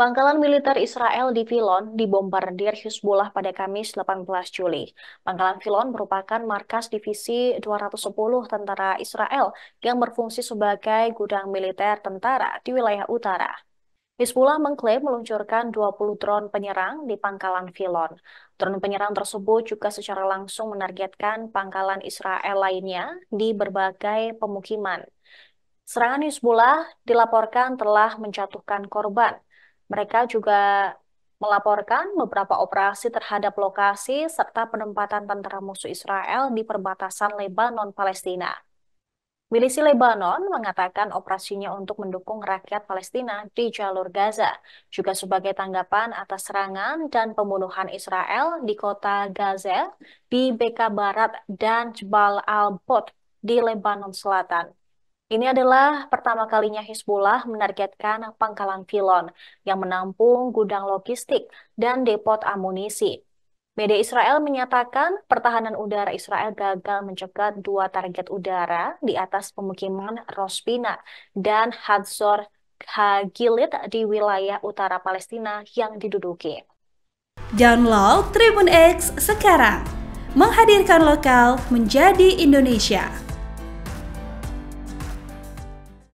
Pangkalan militer Israel di Filon dibombardir Hizbullah pada Kamis 18 Juli. Pangkalan Filon merupakan markas divisi 210 tentara Israel yang berfungsi sebagai gudang militer tentara di wilayah utara. Hizbullah mengklaim meluncurkan 20 drone penyerang di pangkalan Filon. Drone penyerang tersebut juga secara langsung menargetkan pangkalan Israel lainnya di berbagai pemukiman. Serangan Hizbullah dilaporkan telah menjatuhkan korban mereka juga melaporkan beberapa operasi terhadap lokasi serta penempatan tentara musuh Israel di perbatasan Lebanon-Palestina. Milisi Lebanon mengatakan operasinya untuk mendukung rakyat Palestina di jalur Gaza, juga sebagai tanggapan atas serangan dan pembunuhan Israel di kota Gaza, di Beka Barat dan Jbal al-Bot di Lebanon Selatan. Ini adalah pertama kalinya Hizbullah menargetkan pangkalan Filon yang menampung gudang logistik dan depot amunisi. Media Israel menyatakan pertahanan udara Israel gagal mencegat dua target udara di atas pemukiman Rospina dan Hadzor Hagilit di wilayah utara Palestina yang diduduki. Download Tribun X sekarang, menghadirkan lokal menjadi Indonesia.